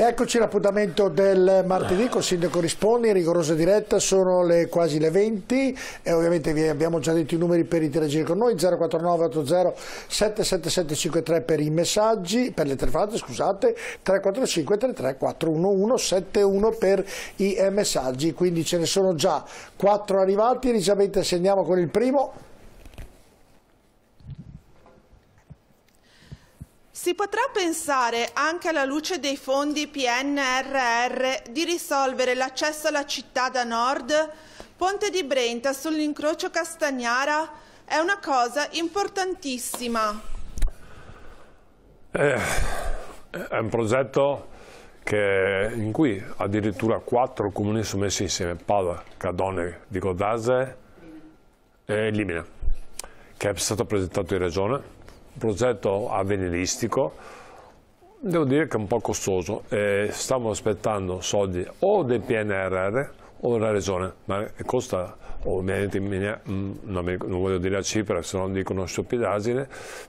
Ed eccoci l'appuntamento del martedì con Sindaco Rispondi, rigorosa diretta, sono le quasi le 20 e ovviamente vi abbiamo già detto i numeri per interagire con noi, 049 80 77753 per i messaggi, per le telefonate scusate, 345 33 411 71 per i eh, messaggi, quindi ce ne sono già 4 arrivati, Elisabetta segniamo con il primo. Si potrà pensare, anche alla luce dei fondi PNRR, di risolvere l'accesso alla città da nord? Ponte di Brenta sull'incrocio Castagnara è una cosa importantissima. Eh, è un progetto che, in cui addirittura quattro comuni sono messi insieme, Padova, Cadone, Vigodase e Limina, che è stato presentato in regione progetto avveniristico, devo dire che è un po' costoso e stavo aspettando soldi o del PNRR o della regione, ma costa ovviamente, mm, non, voglio dire la cifra se non dico una stupidaggine,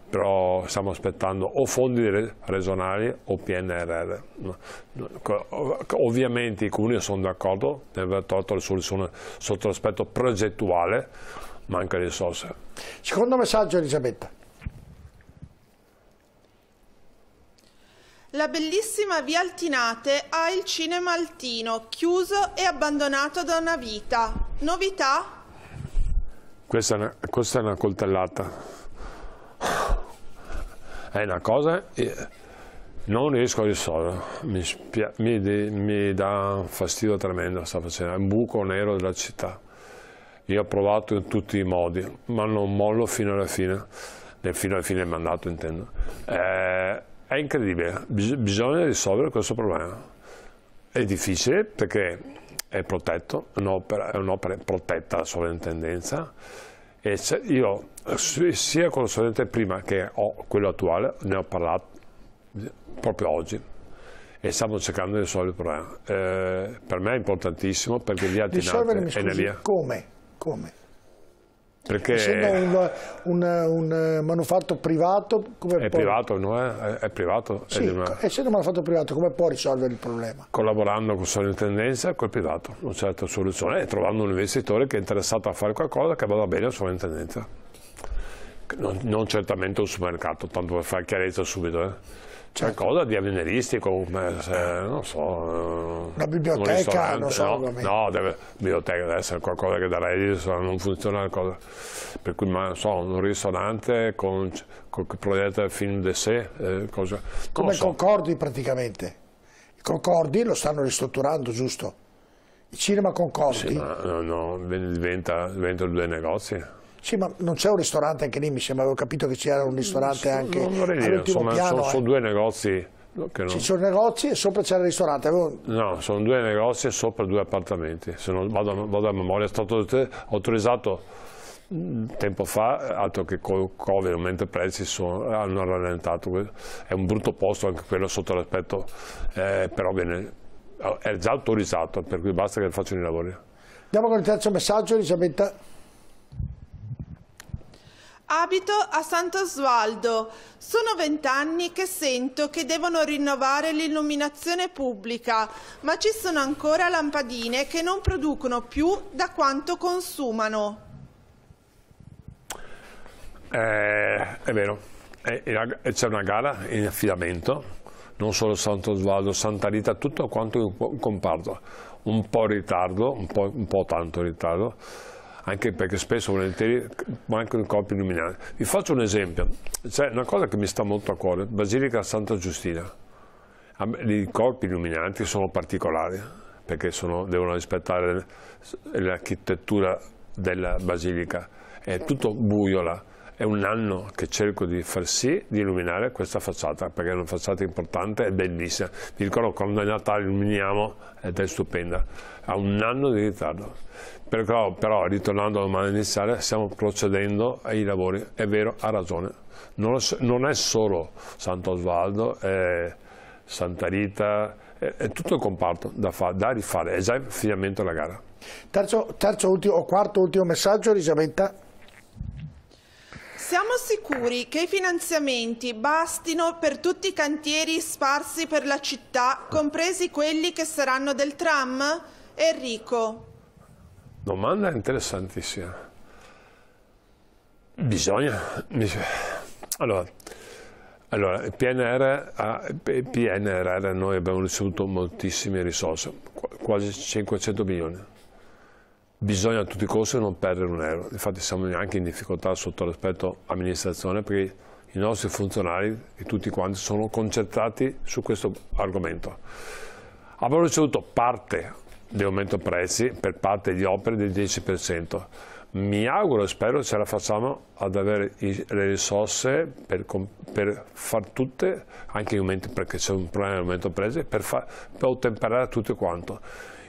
però stiamo aspettando o fondi regionali o PNRR. Ovviamente i comuni sono d'accordo per aver tolto le soluzioni sotto l'aspetto progettuale, manca anche risorse. Secondo messaggio Elisabetta. La bellissima via Altinate ha il cinema Altino, chiuso e abbandonato da una vita. Novità? Questa è una, questa è una coltellata. È una cosa che eh, non riesco a risolvere. Mi, mi, mi dà un fastidio tremendo sta facendo. È un buco nero della città. Io ho provato in tutti i modi, ma non mollo fino alla fine. Fino alla fine del mandato intendo. Eh, è incredibile, Bis- bisogna risolvere questo problema. È difficile perché è protetto, un'opera, è un'opera protetta la sovrintendenza e io sia con la sovrintendenza prima che quello attuale ne ho parlato proprio oggi e stiamo cercando di risolvere il problema. Eh, per me è importantissimo perché gli altri... Risolvere, mi scusi, come? come? Perché sembra un, un, un, eh, manufatto privato come è può... privato, no? Eh? È, è privato. Sì, una... essendo un manufatto privato come può risolvere il problema? Collaborando con sovrintendenza e col privato, una certa soluzione e trovando un investitore che è interessato a fare qualcosa che vada bene alla sovrintendenza. Non, non certamente un supermercato, tanto per fare chiarezza subito. Eh Certo. Qualcosa di avveniristico, eh, non so. Eh, Una biblioteca, non so. No, no deve, biblioteca deve essere qualcosa che da reddito, se non funziona la Per cui, ma, non so, un risonante con, con che proietta il film de sé. Eh, cosa, Come so. Concordi praticamente. I Concordi lo stanno ristrutturando, giusto? Il cinema Concordi. Sì, ma, no, no, diventa, diventano due negozi. Sì, ma non c'è un ristorante anche lì, mi sembra, avevo capito che c'era un ristorante mm, anche non vorrei insomma, piano, sono, sono, eh. due negozi. Che non... Ci sono negozi e sopra c'era il ristorante. Avevo... No, sono due negozi e sopra due appartamenti. Se non vado, vado a memoria, è stato autorizzato mm, tempo fa, altro che col Covid, aumenta i prezzi, sono, hanno rallentato. È un brutto posto anche quello sotto l'aspetto, eh, però bene, è già autorizzato, per cui basta che facciano i lavori. Andiamo con il terzo messaggio, Elisabetta. Abito a Santo Sant'Osvaldo. Sono vent'anni che sento che devono rinnovare l'illuminazione pubblica, ma ci sono ancora lampadine che non producono più da quanto consumano. Eh, è vero, eh, eh, c'è una gara in affidamento, non solo Santo Sant'Osvaldo, Santa Rita, tutto quanto il comparto. Un po' in ritardo, un po', un po' tanto in ritardo anche perché spesso volentieri mancano i corpi illuminati. Vi faccio un esempio, c'è una cosa che mi sta molto a cuore, Basilica Santa Giustina, i corpi illuminanti sono particolari perché sono, devono rispettare l'architettura della basilica, è tutto buio là è un anno che cerco di far sì di illuminare questa facciata, perché è una facciata importante e bellissima. Vi ricordo quando è Natale illuminiamo ed è stupenda, ha un anno di ritardo. Però, però ritornando alla domanda iniziale, stiamo procedendo ai lavori, è vero, ha ragione. Non, non è solo Santo Osvaldo, è Santa Rita, è, è tutto il comparto da, fa, da rifare, è già finalmente la gara. Terzo, terzo ultimo, o quarto ultimo messaggio, Elisabetta? Siamo sicuri che i finanziamenti bastino per tutti i cantieri sparsi per la città, compresi quelli che saranno del tram? Enrico. Domanda interessantissima. Bisogna. Allora, allora PNR, PNRR noi abbiamo ricevuto moltissime risorse, quasi 500 milioni bisogna a tutti i costi non perdere un euro. Infatti siamo anche in difficoltà sotto l'aspetto amministrazione perché i nostri funzionari e tutti quanti sono concentrati su questo argomento. Abbiamo ricevuto parte dell'aumento prezzi per parte di opere del 10%. Mi auguro e spero ce la facciamo ad avere le risorse per, per far tutte, anche in aumento perché c'è un problema di aumento prezzi, per, per ottemperare tutto quanto.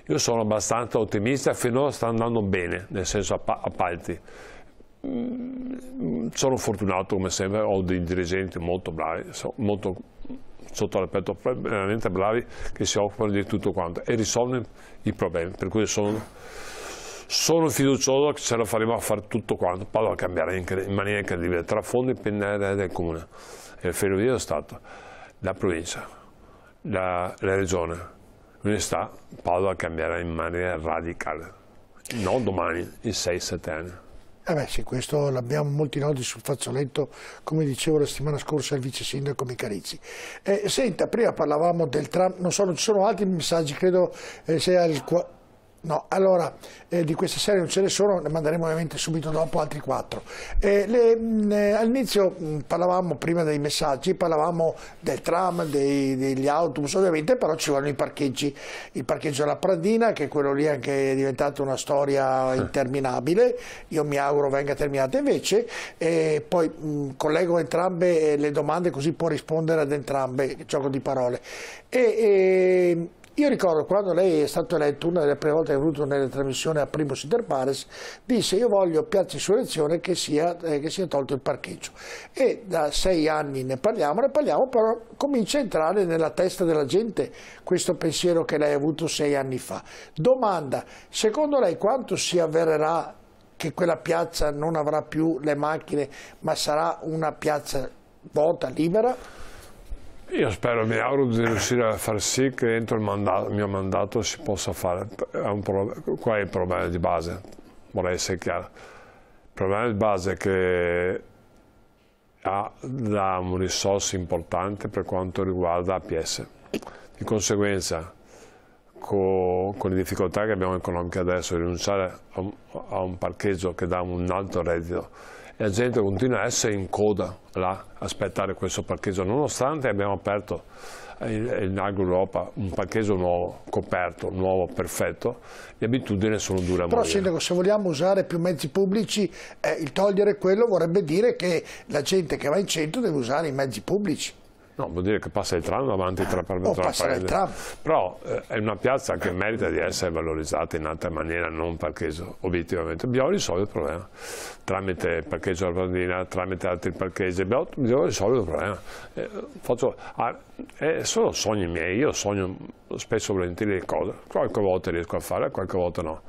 Io sono abbastanza ottimista, finora sta andando bene, nel senso appalti. Mm, sono fortunato come sempre, ho dei dirigenti molto bravi, molto sotto l'aspetto veramente bravi che si occupano di tutto quanto e risolvono i problemi, per cui sono, sono fiducioso che ce la faremo a fare tutto quanto, poi va a cambiare in maniera incredibile, tra fondi PNR del comune, il ferrovie dello Stato, la provincia, la, la regione, l'unità Padova cambierà in maniera radicale, non domani, in 6-7 anni. Eh beh sì, questo l'abbiamo molti nodi sul fazzoletto, come dicevo la settimana scorsa al vice sindaco Micarizzi. Eh, senta, prima parlavamo del tram, non so, non ci sono altri messaggi, credo eh, sia il... No, allora eh, di questa serie non ce ne sono, ne manderemo ovviamente subito dopo altri quattro. Eh, eh all'inizio parlavamo, prima dei messaggi, parlavamo del tram, dei, degli autobus, ovviamente però ci vanno i parcheggi, il parcheggio della Pradina che quello lì anche è diventato una storia eh. interminabile, io mi auguro venga terminata invece, e poi mh, collego entrambe eh, le domande così può rispondere ad entrambe, gioco di parole. E, e, ehm, io ricordo quando lei è stato eletto, una delle prime volte che è venuto nelle trasmissioni a Primus Inter Pares, disse io voglio piazza di elezione che sia, eh, che sia tolto il parcheggio. E da sei anni ne parliamo, ne parliamo, però comincia a entrare nella testa della gente questo pensiero che lei ha avuto sei anni fa. Domanda, secondo lei quanto si avvererà che quella piazza non avrà più le macchine, ma sarà una piazza vuota, libera? Io spero, mi auguro di riuscire a far sì che entro il, mandato, il mio mandato si possa fare. È qua è il problema di base, vorrei essere chiaro. Il problema di base è che ha, dà un risorso importante per quanto riguarda APS. Di conseguenza, con, con le difficoltà che abbiamo economiche adesso, rinunciare a a un parcheggio che dà un alto reddito la gente continua a essere in coda là, a aspettare questo parcheggio, nonostante abbiamo aperto in Nago Europa, un parcheggio nuovo, coperto, nuovo, perfetto, le abitudini sono dure a Però morire. Sindaco, se vogliamo usare più mezzi pubblici, eh, il togliere quello vorrebbe dire che la gente che va in centro deve usare i mezzi pubblici. No, vuol dire che passa il tram davanti tra, per, oh, tra tram. Però eh, è una piazza che merita di essere valorizzata in altra maniera, non parcheggio obiettivamente. Abbiamo risolto il problema tramite il parcheggio alla bandina, tramite altri parcheggi, abbiamo, abbiamo risolto il problema. Eh, faccio, ah, eh, sono sogni miei, io sogno spesso volentieri le cose, qualche volta riesco a fare, qualche volta no.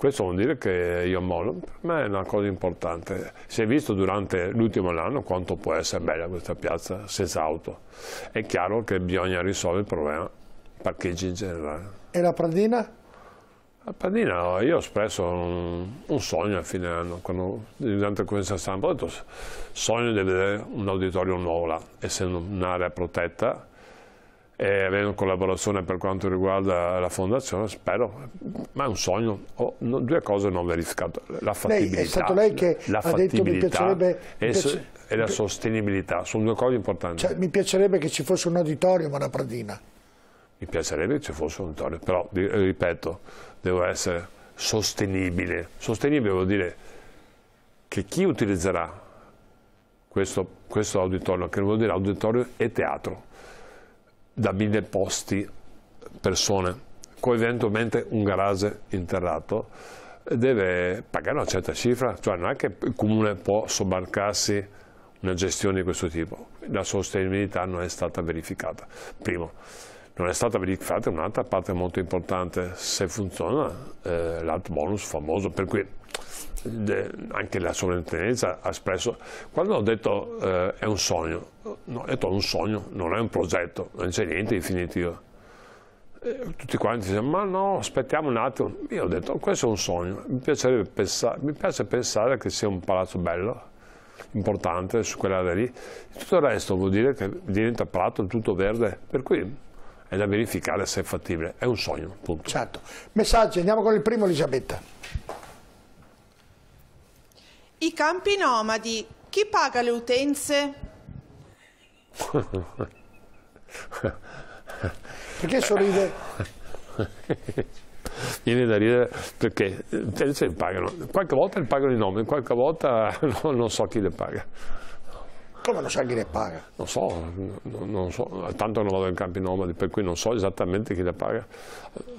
Questo vuol dire che io mollo, per me è una cosa importante. Si è visto durante l'ultimo anno quanto può essere bella questa piazza senza auto. È chiaro che bisogna risolvere il problema parcheggi in generale. E la Pradina? La Pradina, io ho espresso un, un sogno a fine anno, quando, durante questa stampa ho detto sogno di vedere un auditorio nuovo là, essendo un'area protetta eh, avendo collaborazione per quanto riguarda la fondazione, spero, ma è un sogno, ho oh, no, due cose non verificate, la fattibilità, lei, è stato lei che la ha detto mi piacerebbe... E, mi piace... e la sostenibilità, sono due cose importanti. Cioè, mi piacerebbe che ci fosse un auditorio a Pradina. Mi piacerebbe che ci fosse un auditorio, però ripeto, devo essere sostenibile. Sostenibile vuol dire che chi utilizzerà questo, questo auditorio, che vuol dire auditorio e teatro, da mille posti, persone, con eventualmente un garage interrato, deve pagare una certa cifra, cioè non è che il comune può sobbarcarsi una gestione di questo tipo, la sostenibilità non è stata verificata, primo non è stata verificata un'altra parte molto importante, se funziona eh, l'alt bonus famoso, per cui eh, anche la sovrintendenza ha espresso, quando ho detto eh, è un sogno, no, ho detto un sogno, non è un progetto, non c'è niente di definitivo. tutti quanti dicono, ma no, aspettiamo un attimo. Io ho detto, questo è un sogno, mi, pensare, mi piace pensare che sia un palazzo bello, importante su quell'area lì, tutto il resto vuol dire che diventa prato, tutto verde, per cui è da verificare se è fattibile. È un sogno, punto. Certo. Messaggi, andiamo con il primo Elisabetta. I campi nomadi, chi paga le utenze? Perché sorride? Viene da ridere perché le eh, pagano, qualche volta le pagano i nomi, qualche volta non so chi le paga. Come lo sa chi le paga? Non so, non so, tanto non vado in campi nomadi, per cui non so esattamente chi le paga,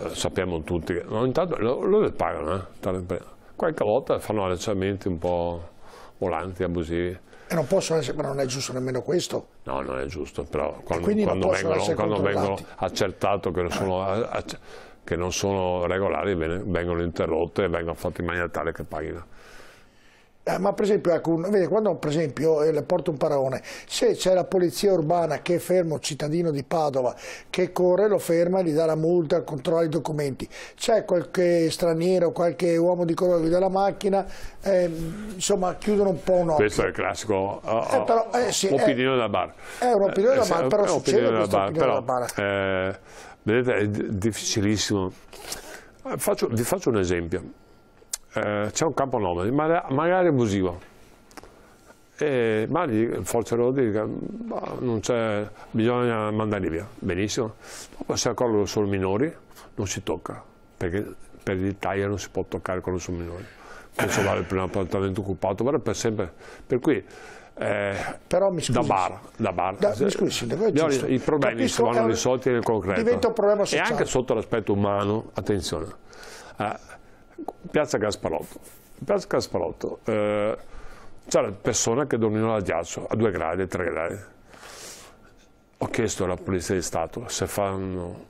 eh, sappiamo tutti, no, intanto loro le pagano, eh? qualche volta fanno allenamenti un po' volanti, abusivi. E non possono essere, ma non è giusto nemmeno questo? No, non è giusto, però quando, quando vengono, quando vengono accertato che non eh. sono... Eh, acc che non sono regolari vengono interrotte e vengono fatte in maniera tale che paghino. Eh, ma per esempio, ecco, vedi, quando per esempio, eh, le porto un paragone, se c'è la polizia urbana che ferma un cittadino di Padova che corre, lo ferma, gli dà la multa, controlla i documenti, c'è qualche straniero, qualche uomo di colore che dà la macchina, eh, insomma chiudono un po' un occhio. Questo è il classico oh, oh, però, eh, sì, opinione da bar. È un'opinione da bar, però succede questa opinione però, da bar. vedete, è difficilissimo. Faccio, vi faccio un esempio. Eh, c'è un campo nomadi, magari abusivo, e, ma gli, Forza Road dice non c'è, bisogna mandarli via, benissimo, ma se accorgono solo minori non si tocca, perché per l'Italia non si può toccare quello sui minori, questo vale per un appartamento occupato, vale per sempre, per cui eh, però mi scusi, da bar, da bar. Da, mi scusi, sindaco, i problemi si vanno risolti nel concreto diventa un problema sociale. e anche sotto l'aspetto umano attenzione eh, Piazza Gasparotto. Piazza Gasparotto eh, c'erano persone che dormivano al ghiaccio a due gradi, tre gradi. Ho chiesto alla Polizia di Stato se fanno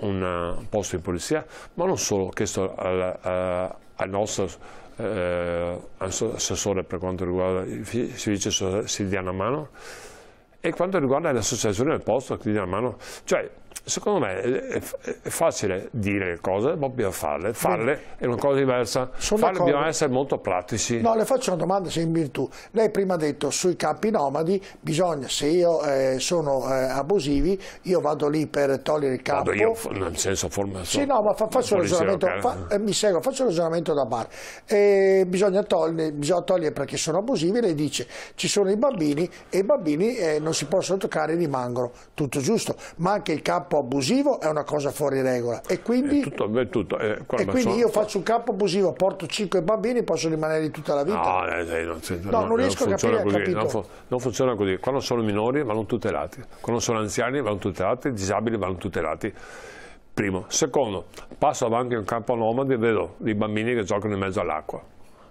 un posto di polizia, ma non solo, ho chiesto al, eh, al, nostro eh, assessore per quanto riguarda il vice Silviana Mano e quanto riguarda l'associazione del posto Silviana Mano. Cioè, secondo me è, facile dire le cose, ma bisogna farle. Farle è una cosa diversa. Sono farle bisogna essere molto pratici. No, le faccio una domanda se in virtù. Lei prima ha detto sui campi nomadi bisogna, se io eh, sono eh, abusivi, io vado lì per togliere il campo. Vado io nel senso formazione. Sì, no, ma fa, faccio il ragionamento, fa, eh, mi seguo, faccio il ragionamento da bar. Eh, bisogna togliere, bisogna, togliere, perché sono abusivi, lei dice ci sono i bambini e i bambini eh, non si possono toccare rimangono. Tutto giusto, ma anche il campo campo abusivo è una cosa fuori regola e quindi, eh, tutto, beh, tutto. Eh, guarda, e quindi sono... io faccio un campo abusivo, porto 5 bambini e posso rimanere lì tutta la vita. No, eh, non, no, non, non riesco non a capire. Così, non, fu non, funziona così, quando sono minori vanno tutelati, quando sono anziani vanno tutelati, disabili vanno tutelati. Primo. Secondo, passo avanti in un campo nomadi e vedo i bambini che giocano in mezzo all'acqua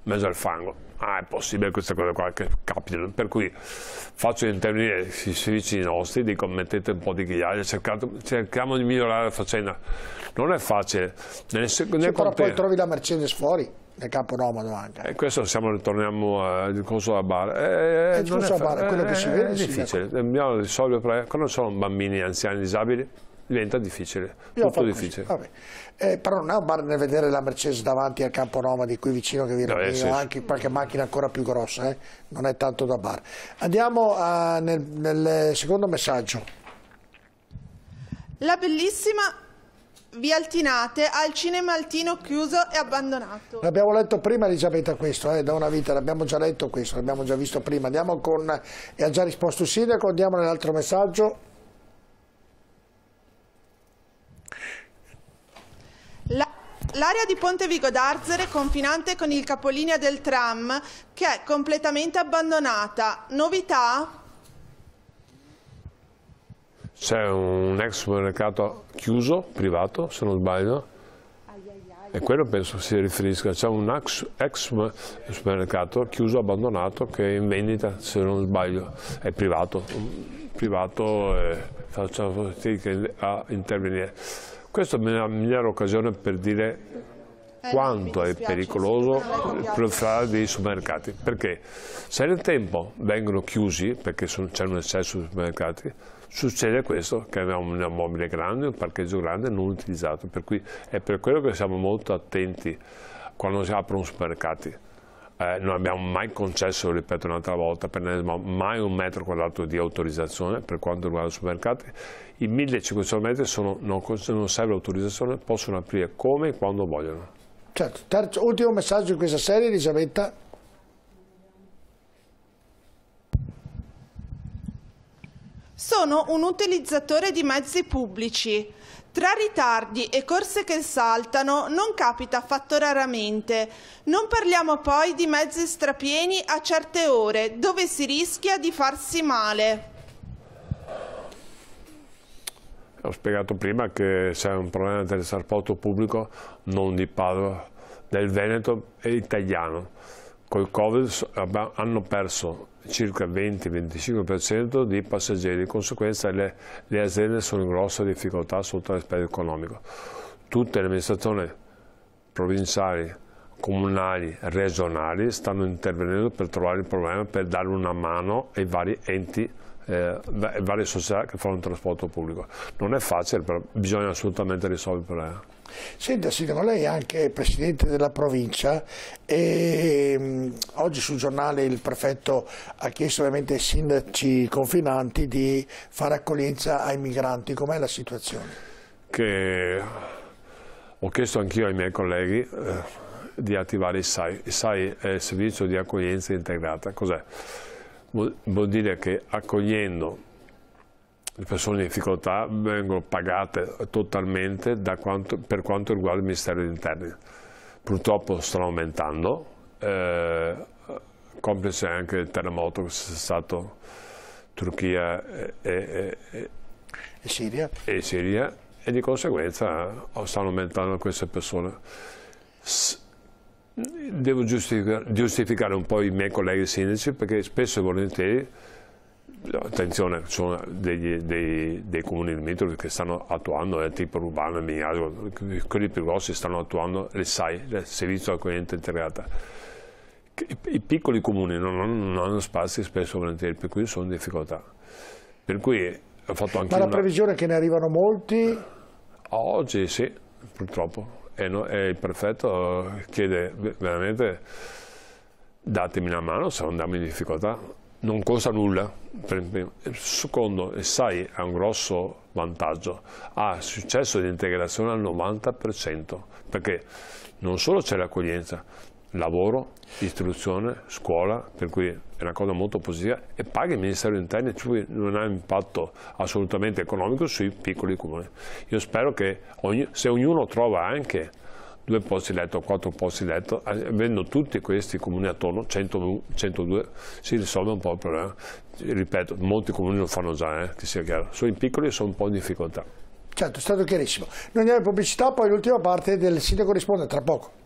mezzo al fango. Ah, è possibile questa cosa qua che capita. Per cui faccio intervenire i servizi nostri, dico mettete un po' di ghiaia, cerchiamo di migliorare la faccenda. Non è facile. Nel, nel se però poi trovi la Mercedes fuori nel campo nomado anche. E eh, questo siamo, ritorniamo al corso della bar. Eh, il corso alla bar, eh, quello che eh, si vede. È difficile, dobbiamo risolvere, quando sono bambini, anziani, disabili, diventa difficile, Io tutto difficile. Eh, però non è un bar nel vedere la Mercedes davanti al campo Nomadi qui vicino che viene no, eh, anche qualche macchina ancora più grossa, eh? non è tanto da bar. Andiamo a, ah, nel, nel eh, secondo messaggio. La bellissima vi altinate al cinema altino chiuso e abbandonato. L'abbiamo letto prima Elisabetta questo, eh, da una vita, l'abbiamo già letto questo, l'abbiamo già visto prima. Andiamo con, eh, e ha già risposto il sindaco, andiamo nell'altro messaggio. L'area di Ponte Vigo d'Arzere, confinante con il capolinea del tram, che è completamente abbandonata. Novità? C'è un ex supermercato chiuso, privato, se non sbaglio, e quello penso si riferisca. C'è un ex, ex supermercato chiuso, abbandonato, che è in vendita, se non sbaglio, è privato. Privato, eh, facciamo fatica a intervenire. Questa è la migliore occasione per dire eh, quanto è pericoloso il fare dei supermercati. Perché se nel tempo vengono chiusi, perché c'è un eccesso di supermercati, succede questo, che abbiamo un immobile grande, un parcheggio grande non utilizzato. Per cui è per quello che siamo molto attenti quando si aprono supermercati eh, non abbiamo mai concesso, lo ripeto un'altra volta, per l'ennesima, mai un metro quadrato di autorizzazione per quanto riguarda i supermercati. I 1500 metri sono, non, non serve autorizzazione, possono aprire come e quando vogliono. Certo, terzo, ultimo messaggio in questa serie, Elisabetta. Sono un utilizzatore di mezzi pubblici tra ritardi e corse che saltano non capita affatto raramente. Non parliamo poi di mezzi strapieni a certe ore, dove si rischia di farsi male. Ho spiegato prima che c'è un problema del trasporto pubblico non di Padova, del Veneto e italiano col Covid hanno perso circa 20-25% di passeggeri, di conseguenza le, le, aziende sono in grossa difficoltà sotto l'aspetto economico. Tutte le amministrazioni provinciali, comunali, regionali stanno intervenendo per trovare il problema, per dare una mano ai vari enti eh, varie società che fanno il trasporto pubblico. Non è facile, però bisogna assolutamente risolvere il problema. Senta Sindaco, lei è anche presidente della provincia e ehm, oggi sul giornale il prefetto ha chiesto ovviamente ai sindaci confinanti di fare accoglienza ai migranti, com'è la situazione? Che ho chiesto anch'io ai miei colleghi eh, di attivare il SAI, il SAI è il servizio di accoglienza integrata, cos'è? Vuol dire che accogliendo le persone in difficoltà vengono pagate totalmente quanto, per quanto riguarda il Ministero degli Interni. Purtroppo stanno aumentando, eh, complice anche il terremoto che è stato Turchia e, e, e, e, Siria. e Siria e di conseguenza oh, stanno aumentando queste persone. S Devo giustificare, giustificare un po' i miei colleghi sindaci perché spesso e volentieri attenzione, ci sono dei, dei, dei comuni limitrofi che stanno attuando, eh, tipo Rubano e Mignago, quelli più grossi stanno attuando le SAI, il servizio accoglienza integrata. I piccoli comuni non, non hanno spazi spesso volentieri, per cui sono in difficoltà. Per cui ho fatto anche Ma la una... previsione è che ne arrivano molti? Oggi sì, purtroppo. E, no, e il prefetto chiede veramente datemi una mano se andiamo in difficoltà. Non costa nulla, Secondo, e Sai ha un grosso vantaggio, ha successo di integrazione al 90%, perché non solo c'è l'accoglienza, lavoro, istruzione, scuola, per cui è una cosa molto positiva e paga il Ministero Interno, cioè non ha impatto assolutamente economico sui piccoli comuni. Io spero che ogni, se ognuno trova anche due posti letto, quattro posti letto, eh, avendo tutti questi comuni attorno, 100, 102, si risolve un po' il problema. Ripeto, molti comuni lo fanno già, eh, che sia chiaro, sono in piccoli e sono un po' in difficoltà. Certo, è stato chiarissimo. Noi andiamo in pubblicità, poi l'ultima parte del sindaco risponde tra poco.